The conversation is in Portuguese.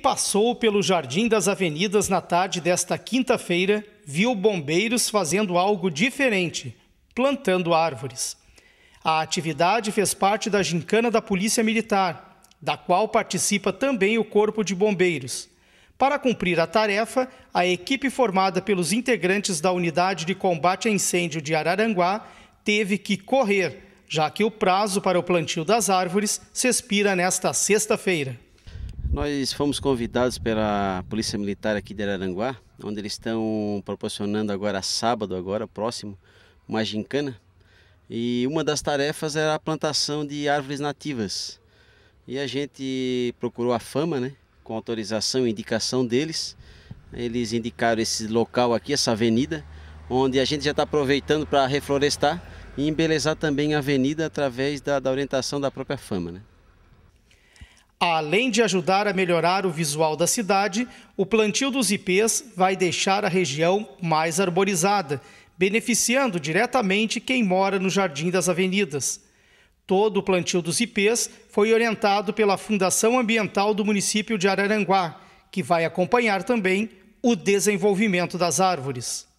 passou pelo Jardim das Avenidas na tarde desta quinta-feira viu bombeiros fazendo algo diferente, plantando árvores. A atividade fez parte da gincana da Polícia Militar, da qual participa também o Corpo de Bombeiros. Para cumprir a tarefa, a equipe formada pelos integrantes da Unidade de Combate a Incêndio de Araranguá teve que correr, já que o prazo para o plantio das árvores se expira nesta sexta-feira. Nós fomos convidados pela Polícia Militar aqui de Araranguá, onde eles estão proporcionando agora, sábado agora, próximo, uma gincana. E uma das tarefas era a plantação de árvores nativas. E a gente procurou a fama, né? Com autorização e indicação deles. Eles indicaram esse local aqui, essa avenida, onde a gente já está aproveitando para reflorestar e embelezar também a avenida através da, da orientação da própria fama, né? Além de ajudar a melhorar o visual da cidade, o plantio dos ipês vai deixar a região mais arborizada, beneficiando diretamente quem mora no Jardim das Avenidas. Todo o plantio dos ipês foi orientado pela Fundação Ambiental do município de Araranguá, que vai acompanhar também o desenvolvimento das árvores.